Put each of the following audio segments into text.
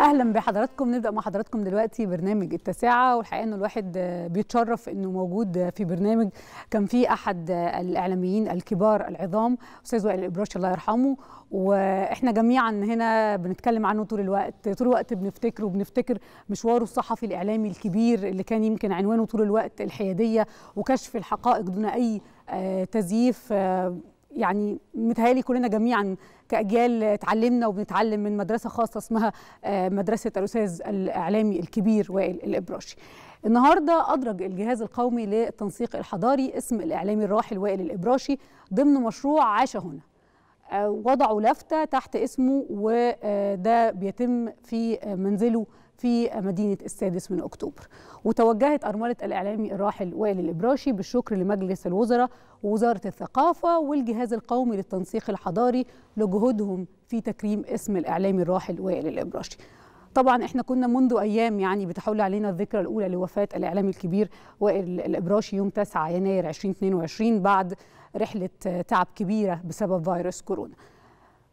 اهلا بحضراتكم نبدا مع حضراتكم دلوقتي برنامج التاسعه والحقيقه انه الواحد بيتشرف انه موجود في برنامج كان فيه احد الاعلاميين الكبار العظام استاذ وائل الابراش الله يرحمه واحنا جميعا هنا بنتكلم عنه طول الوقت طول الوقت بنفتكره وبنفتكر مشواره الصحفي الاعلامي الكبير اللي كان يمكن عنوانه طول الوقت الحياديه وكشف الحقائق دون اي آه، تزييف آه، يعني متهيألي كلنا جميعا كأجيال اتعلمنا وبنتعلم من مدرسة خاصة اسمها آه، مدرسة الأستاذ الإعلامي الكبير وائل الإبراشي النهاردة أدرج الجهاز القومي للتنسيق الحضاري اسم الإعلامي الراحل وائل الإبراشي ضمن مشروع عاش هنا آه، وضعوا لافتة تحت اسمه وده آه، بيتم في منزله في مدينة السادس من أكتوبر وتوجهت أرملة الإعلامي الراحل وائل الإبراشي بالشكر لمجلس الوزراء ووزارة الثقافة والجهاز القومي للتنسيق الحضاري لجهودهم في تكريم اسم الإعلامي الراحل وائل الإبراشي طبعا احنا كنا منذ ايام يعني بتحول علينا الذكرى الاولى لوفاه الاعلامي الكبير وائل الابراشي يوم 9 يناير 2022 بعد رحله تعب كبيره بسبب فيروس كورونا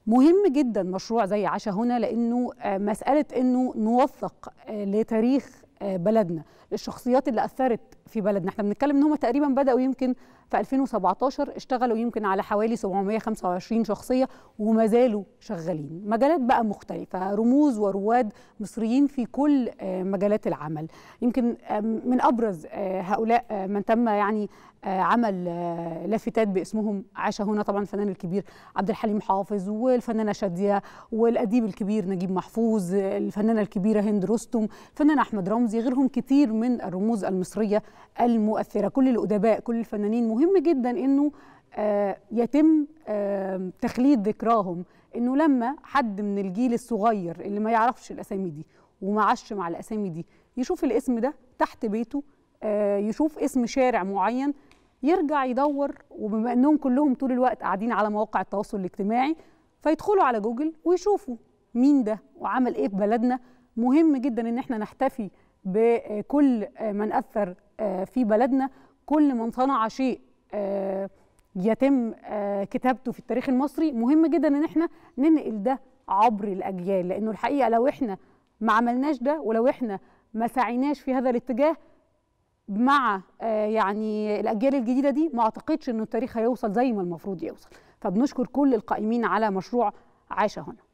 مهم جدا مشروع زي عشا هنا لانه آه، مساله انه نوثق آه، لتاريخ آه، بلدنا الشخصيات اللي اثرت في بلدنا احنا بنتكلم ان هم تقريبا بداوا يمكن في 2017 اشتغلوا يمكن على حوالي 725 شخصيه وما زالوا شغالين مجالات بقى مختلفه رموز ورواد مصريين في كل آه، مجالات العمل يمكن من ابرز آه، هؤلاء من تم يعني عمل لافتات باسمهم عاش هنا طبعا الفنان الكبير عبد الحليم حافظ والفنانه شاديه والاديب الكبير نجيب محفوظ الفنانه الكبيره هند رستم الفنان احمد رمزي رمزي غيرهم كتير من الرموز المصريه المؤثره كل الادباء كل الفنانين مهم جدا انه آه، يتم تخليد ذكراهم انه لما حد من الجيل الصغير اللي ما يعرفش الاسامي دي ومعش مع الاسامي دي يشوف الاسم ده تحت بيته آه، يشوف اسم شارع معين يرجع يدور وبما انهم كلهم طول الوقت قاعدين على مواقع التواصل الاجتماعي فيدخلوا على جوجل ويشوفوا مين ده وعمل ايه في بلدنا مهم جدا ان احنا نحتفي بكل آه، من أثر آه، في بلدنا كل من صنع شيء آه، يتم كتابته في التاريخ المصري مهم جدا ان احنا ننقل ده عبر الاجيال لانه الحقيقه لو احنا ما عملناش ده ولو احنا ما سعيناش في هذا الاتجاه مع يعني الاجيال الجديده دي ما اعتقدش انه التاريخ هيوصل زي ما المفروض يوصل فبنشكر كل القائمين على مشروع عاش هنا